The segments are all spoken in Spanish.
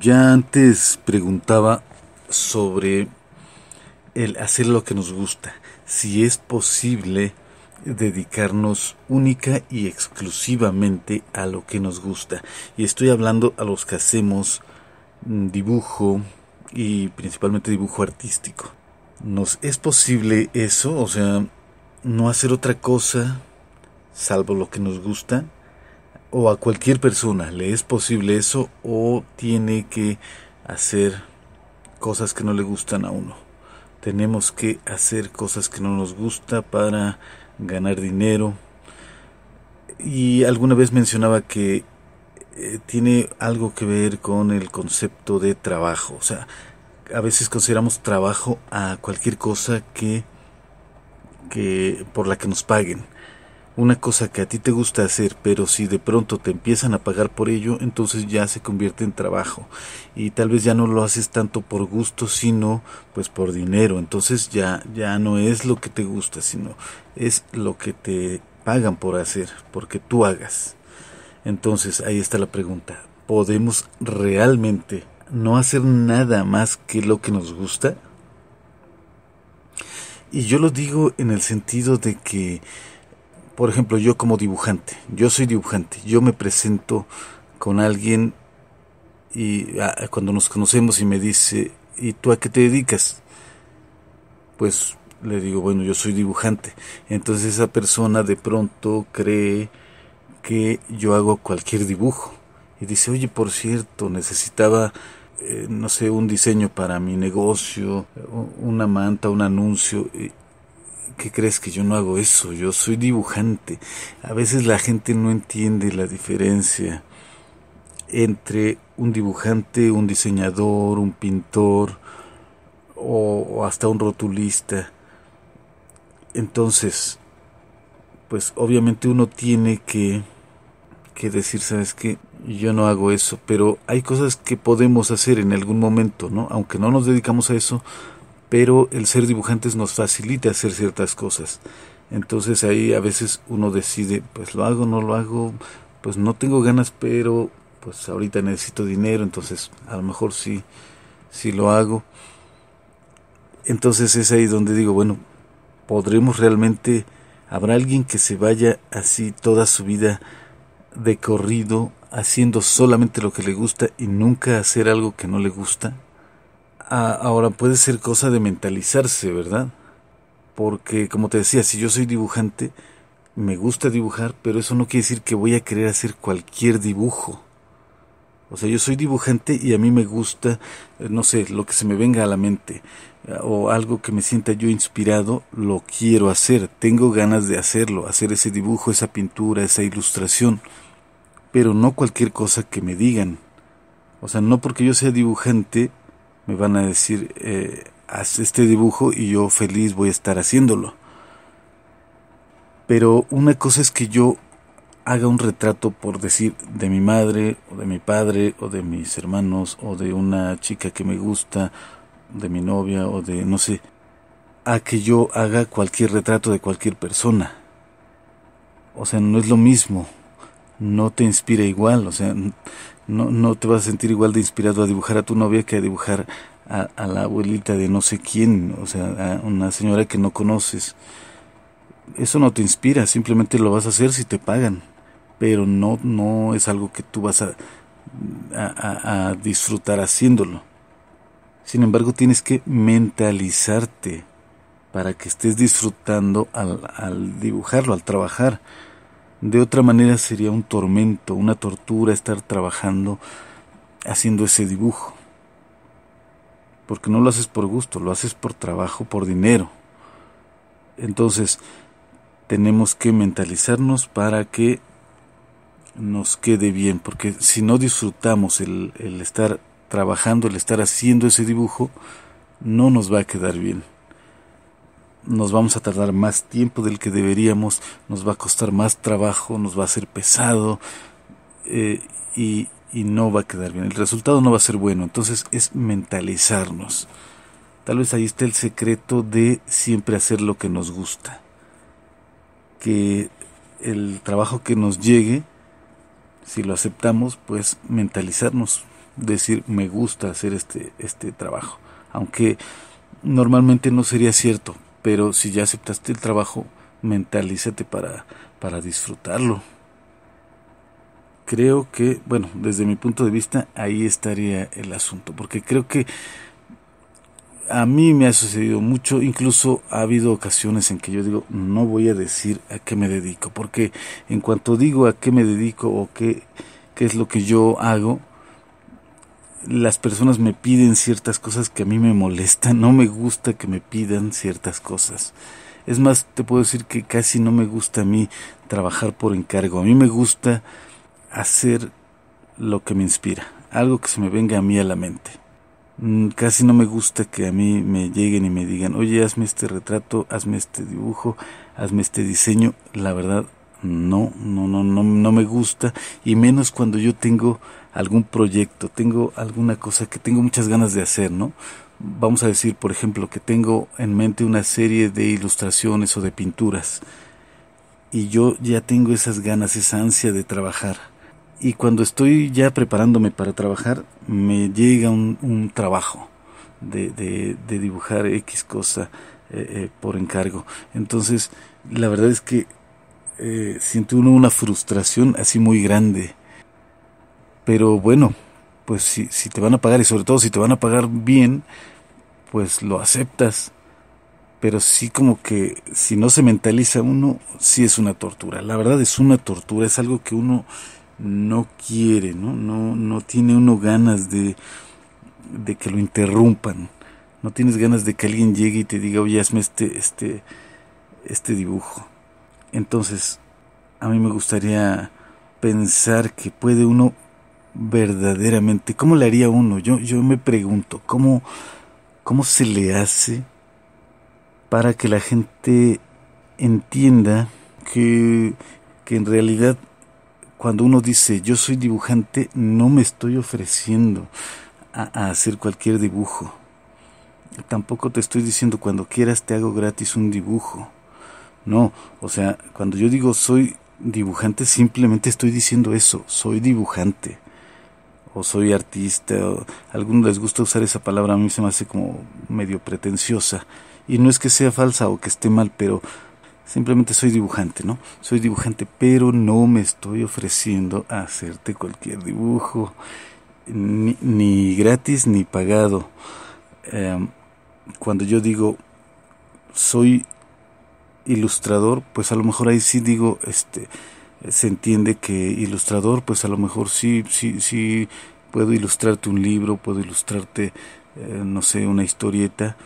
Ya antes preguntaba sobre el hacer lo que nos gusta, si es posible dedicarnos única y exclusivamente a lo que nos gusta. Y estoy hablando a los que hacemos mm, dibujo y principalmente dibujo artístico. ¿Nos es posible eso? O sea, no hacer otra cosa salvo lo que nos gusta o a cualquier persona le es posible eso o tiene que hacer cosas que no le gustan a uno. Tenemos que hacer cosas que no nos gusta para ganar dinero. Y alguna vez mencionaba que eh, tiene algo que ver con el concepto de trabajo. O sea, a veces consideramos trabajo a cualquier cosa que, que por la que nos paguen una cosa que a ti te gusta hacer, pero si de pronto te empiezan a pagar por ello, entonces ya se convierte en trabajo y tal vez ya no lo haces tanto por gusto, sino pues por dinero. Entonces ya ya no es lo que te gusta, sino es lo que te pagan por hacer, porque tú hagas. Entonces ahí está la pregunta. ¿Podemos realmente no hacer nada más que lo que nos gusta? Y yo lo digo en el sentido de que por ejemplo, yo como dibujante, yo soy dibujante, yo me presento con alguien y ah, cuando nos conocemos y me dice, ¿y tú a qué te dedicas? Pues le digo, bueno, yo soy dibujante. Entonces esa persona de pronto cree que yo hago cualquier dibujo. Y dice, oye, por cierto, necesitaba, eh, no sé, un diseño para mi negocio, una manta, un anuncio. ¿Qué crees que yo no hago eso? Yo soy dibujante. A veces la gente no entiende la diferencia entre un dibujante, un diseñador, un pintor o, hasta un rotulista. Entonces, pues obviamente uno tiene que, que decir, ¿sabes qué? Yo no hago eso, pero hay cosas que podemos hacer en algún momento, ¿no? Aunque no nos dedicamos a eso, pero el ser dibujantes nos facilita hacer ciertas cosas. Entonces ahí a veces uno decide, pues lo hago, no lo hago, pues no tengo ganas, pero pues ahorita necesito dinero, entonces a lo mejor sí, sí lo hago. Entonces es ahí donde digo, bueno, ¿podremos realmente, habrá alguien que se vaya así toda su vida de corrido, haciendo solamente lo que le gusta y nunca hacer algo que no le gusta? ahora puede ser cosa de mentalizarse, ¿verdad? Porque, como te decía, si yo soy dibujante, me gusta dibujar, pero eso no quiere decir que voy a querer hacer cualquier dibujo. O sea, yo soy dibujante y a mí me gusta, eh, no sé, lo que se me venga a la mente eh, o algo que me sienta yo inspirado, lo quiero hacer, tengo ganas de hacerlo, hacer ese dibujo, esa pintura, esa ilustración, pero no cualquier cosa que me digan. O sea, no porque yo sea dibujante me van a decir, eh, haz este dibujo y yo feliz voy a estar haciéndolo. Pero una cosa es que yo haga un retrato, por decir, de mi madre, o de mi padre, o de mis hermanos, o de una chica que me gusta, de mi novia, o de no sé, a que yo haga cualquier retrato de cualquier persona. O sea, no es lo mismo, no te inspira igual, o sea, no, no te vas a sentir igual de inspirado a dibujar a tu novia que a dibujar a, la abuelita de no sé quién, o sea, a una señora que no conoces. Eso no te inspira, simplemente lo vas a hacer si te pagan, pero no, no es algo que tú vas a, a, a disfrutar haciéndolo. Sin embargo, tienes que mentalizarte para que estés disfrutando al, al dibujarlo, al trabajar. De otra manera sería un tormento, una tortura estar trabajando haciendo ese dibujo. Porque no lo haces por gusto, lo haces por trabajo, por dinero. Entonces, tenemos que mentalizarnos para que nos quede bien, porque si no disfrutamos el, estar trabajando, el estar haciendo ese dibujo, no nos va a quedar bien nos vamos a tardar más tiempo del que deberíamos, nos va a costar más trabajo, nos va a ser pesado eh, y, y no va a quedar bien. El resultado no va a ser bueno. Entonces es mentalizarnos. Tal vez ahí está el secreto de siempre hacer lo que nos gusta. Que el trabajo que nos llegue, si lo aceptamos, pues mentalizarnos, decir me gusta hacer este, este trabajo. Aunque normalmente no sería cierto, pero si ya aceptaste el trabajo, mentalízate para, para disfrutarlo. Creo que, bueno, desde mi punto de vista, ahí estaría el asunto, porque creo que a mí me ha sucedido mucho, incluso ha habido ocasiones en que yo digo, no voy a decir a qué me dedico, porque en cuanto digo a qué me dedico o qué, qué es lo que yo hago, las personas me piden ciertas cosas que a mí me molestan, no me gusta que me pidan ciertas cosas. Es más, te puedo decir que casi no me gusta a mí trabajar por encargo, a mí me gusta hacer lo que me inspira, algo que se me venga a mí a la mente. Mm, casi no me gusta que a mí me lleguen y me digan, oye, hazme este retrato, hazme este dibujo, hazme este diseño. La verdad, no, no, no, no, no me gusta, y menos cuando yo tengo algún proyecto, tengo alguna cosa que tengo muchas ganas de hacer, ¿no? Vamos a decir, por ejemplo, que tengo en mente una serie de ilustraciones o de pinturas y yo ya tengo esas ganas, esa ansia de trabajar. Y cuando estoy ya preparándome para trabajar, me llega un, trabajo de, dibujar X cosa eh, eh, por encargo. Entonces, la verdad es que eh, siento una frustración así muy grande pero bueno, pues si, si te van a pagar y sobre todo si te van a pagar bien, pues lo aceptas. Pero sí como que si no se mentaliza uno, sí es una tortura. La verdad es una tortura, es algo que uno no quiere, ¿no? No, tiene uno ganas de, de que lo interrumpan. No tienes ganas de que alguien llegue y te diga, oye, hazme este, este, este dibujo. Entonces, a mí me gustaría pensar que puede uno verdaderamente, ¿cómo le haría uno? Yo, yo me pregunto, ¿cómo, ¿cómo se le hace para que la gente entienda que, en realidad cuando uno dice yo soy dibujante, no me estoy ofreciendo a hacer cualquier dibujo. Tampoco te estoy diciendo cuando quieras te hago gratis un dibujo. No, o sea, cuando yo digo soy dibujante, simplemente estoy diciendo eso, soy dibujante o soy artista, o a algunos les gusta usar esa palabra, a mí se me hace como medio pretenciosa. Y no es que sea falsa o que esté mal, pero simplemente soy dibujante, ¿no? Soy dibujante, pero no me estoy ofreciendo a hacerte cualquier dibujo, ni, gratis ni pagado. Em, cuando yo digo soy ilustrador, pues a lo mejor ahí sí digo, este, se entiende que ilustrador, pues a lo mejor sí, sí, sí puedo ilustrarte un libro, puedo ilustrarte, eh, no sé, una historieta,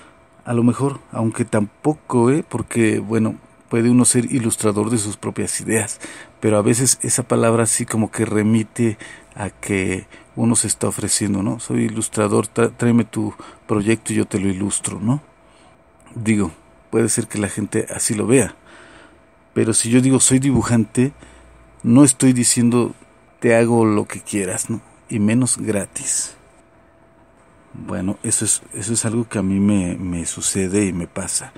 a lo mejor, aunque tampoco, ¿eh? porque bueno, puede uno ser ilustrador de sus propias ideas, pero a veces esa palabra sí como que remite a que uno se está ofreciendo, ¿no? Soy ilustrador, tráeme tu proyecto y yo te lo ilustro, ¿no? Digo, puede ser que la gente así lo vea, pero si yo digo soy dibujante, no estoy diciendo te hago lo que quieras, ¿no? Y menos gratis. Bueno, eso es, eso es algo que a mí me, sucede y me pasa.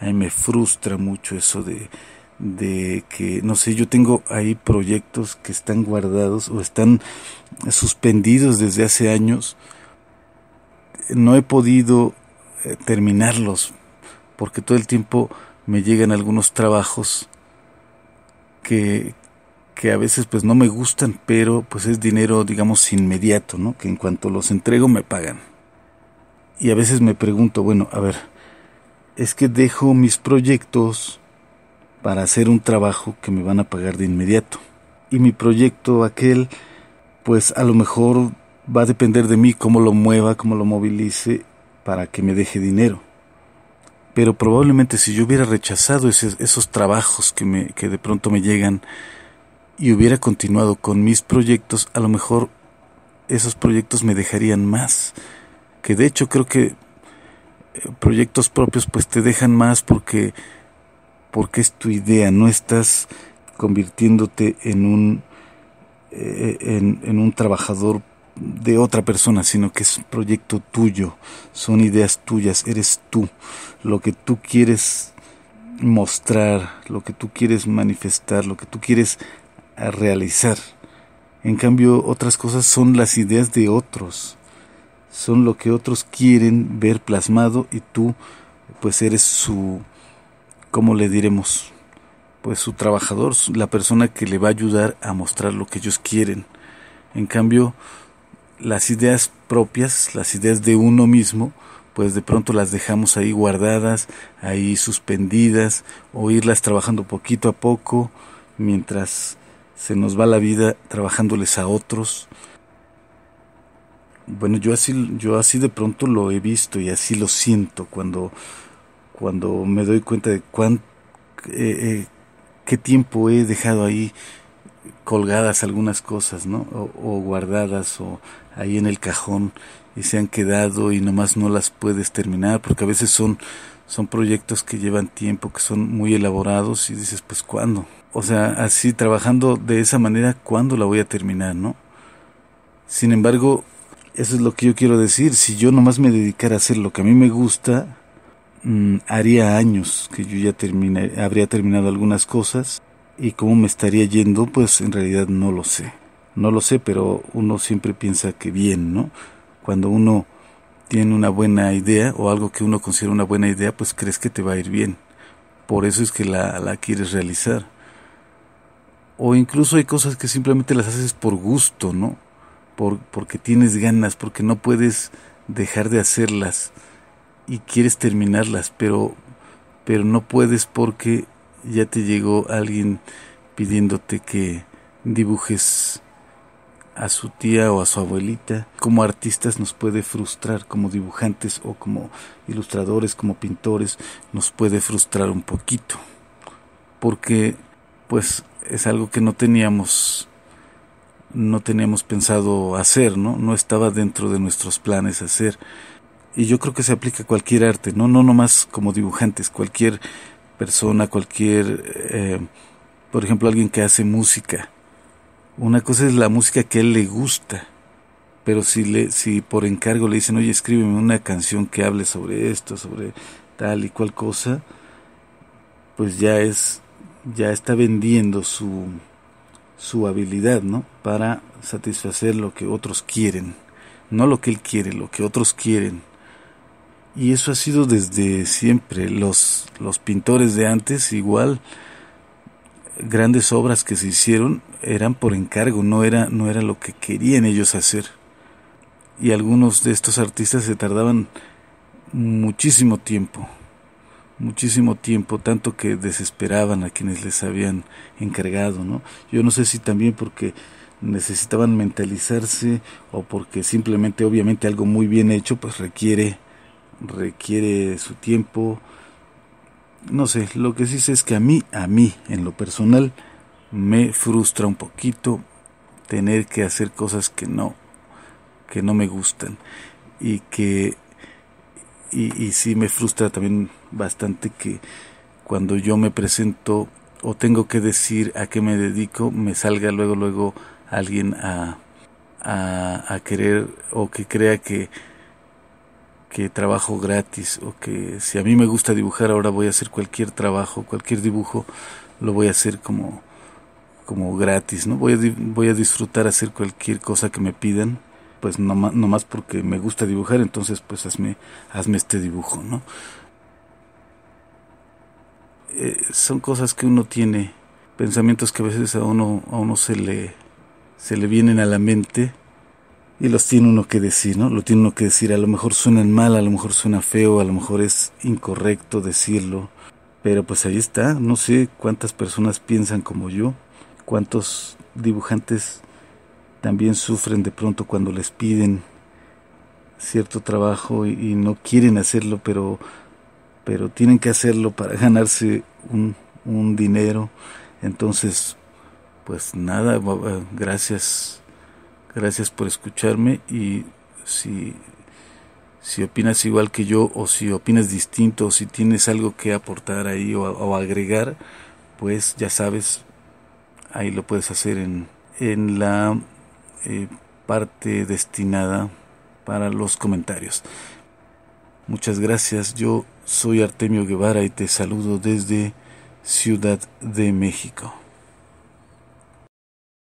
A mí me frustra mucho eso de, que, no sé, yo tengo ahí proyectos que están guardados o están suspendidos desde hace años. No he podido eh, terminarlos porque todo el tiempo me llegan algunos trabajos que, que a veces pues no me gustan, pero pues es dinero digamos inmediato, ¿no? Que en cuanto los entrego me pagan. Y a veces me pregunto, bueno, a ver, es que dejo mis proyectos para hacer un trabajo que me van a pagar de inmediato. Y mi proyecto aquel, pues a lo mejor va a depender de mí cómo lo mueva, cómo lo movilice para que me deje dinero. Pero probablemente si yo hubiera rechazado esos trabajos que, me, que de pronto me llegan y hubiera continuado con mis proyectos, a lo mejor esos proyectos me dejarían más. Que de hecho creo que eh, proyectos propios pues te dejan más porque porque es tu idea, no estás convirtiéndote en un eh, en, en un trabajador de otra persona, sino que es un proyecto tuyo, son ideas tuyas, eres tú, lo que tú quieres mostrar, lo que tú quieres manifestar, lo que tú quieres a realizar. En cambio, otras cosas son las ideas de otros, son lo que otros quieren ver plasmado y tú pues eres su, ¿cómo le diremos? Pues su trabajador, la persona que le va a ayudar a mostrar lo que ellos quieren. En cambio, las ideas propias, las ideas de uno mismo, pues de pronto las dejamos ahí guardadas, ahí suspendidas, o irlas trabajando poquito a poco, mientras se nos va la vida trabajándoles a otros. Bueno, yo así, yo así de pronto lo he visto y así lo siento cuando, cuando me doy cuenta de cuán, eh, eh, qué tiempo he dejado ahí colgadas algunas cosas, ¿no? O, o, guardadas o ahí en el cajón y se han quedado y nomás no las puedes terminar porque a veces son, son proyectos que llevan tiempo, que son muy elaborados y dices, pues ¿cuándo? O sea, así trabajando de esa manera, ¿cuándo la voy a terminar, no? Sin embargo, eso es lo que yo quiero decir. Si yo nomás me dedicara a hacer lo que a mí me gusta, mm, haría años que yo ya termina, habría terminado algunas cosas. Y cómo me estaría yendo, pues en realidad no lo sé. No lo sé, pero uno siempre piensa que bien, ¿no? Cuando uno tiene una buena idea o algo que uno considera una buena idea, pues crees que te va a ir bien. Por eso es que la, la quieres realizar o incluso hay cosas que simplemente las haces por gusto, ¿no? porque tienes ganas, porque no puedes dejar de hacerlas y quieres terminarlas, pero, pero no puedes porque ya te llegó alguien pidiéndote que dibujes a su tía o a su abuelita. Como artistas nos puede frustrar, como dibujantes o como ilustradores, como pintores, nos puede frustrar un poquito. Porque pues es algo que no teníamos no teníamos pensado hacer, ¿no? No estaba dentro de nuestros planes hacer. Y yo creo que se aplica a cualquier arte, no no nomás como dibujantes, cualquier persona, cualquier eh, por ejemplo, alguien que hace música. Una cosa es la música que él le gusta, pero si le si por encargo le dicen, "Oye, escríbeme una canción que hable sobre esto, sobre tal y cual cosa", pues ya es ya está vendiendo su, habilidad, ¿no? Para satisfacer lo que otros quieren. No lo que él quiere, lo que otros quieren. Y eso ha sido desde siempre. Los, los pintores de antes, igual, grandes obras que se hicieron eran por encargo, no era, no era lo que querían ellos hacer. Y algunos de estos artistas se tardaban muchísimo tiempo muchísimo tiempo, tanto que desesperaban a quienes les habían encargado, ¿no? Yo no sé si también porque necesitaban mentalizarse o porque simplemente obviamente algo muy bien hecho pues requiere requiere su tiempo. No sé, lo que sí sé es que a mí, a mí en lo personal me frustra un poquito tener que hacer cosas que no que no me gustan y que y, y sí me frustra también bastante que cuando yo me presento o tengo que decir a qué me dedico, me salga luego, luego alguien a, a, querer o que crea que, que trabajo gratis o que si a mí me gusta dibujar ahora voy a hacer cualquier trabajo, cualquier dibujo, lo voy a hacer como, como gratis, ¿no? Voy a, voy a disfrutar hacer cualquier cosa que me pidan, pues nomás, nomás porque me gusta dibujar, entonces pues hazme, hazme este dibujo, ¿no? Eh, son cosas que uno tiene, pensamientos que a veces a uno, a uno se, le, se le vienen a la mente y los tiene uno que decir, ¿no? Lo tiene uno que decir, a lo mejor suenan mal, a lo mejor suena feo, a lo mejor es incorrecto decirlo, pero pues ahí está, no sé cuántas personas piensan como yo, cuántos dibujantes también sufren de pronto cuando les piden cierto trabajo y no quieren hacerlo, pero pero tienen que hacerlo para ganarse un, dinero. Entonces, pues nada, gracias, gracias por escucharme y si, si opinas igual que yo o si opinas distinto o si tienes algo que aportar ahí o, agregar, pues ya sabes, ahí lo puedes hacer en, en la eh, parte destinada para los comentarios. Muchas gracias, yo soy Artemio Guevara y te saludo desde Ciudad de México.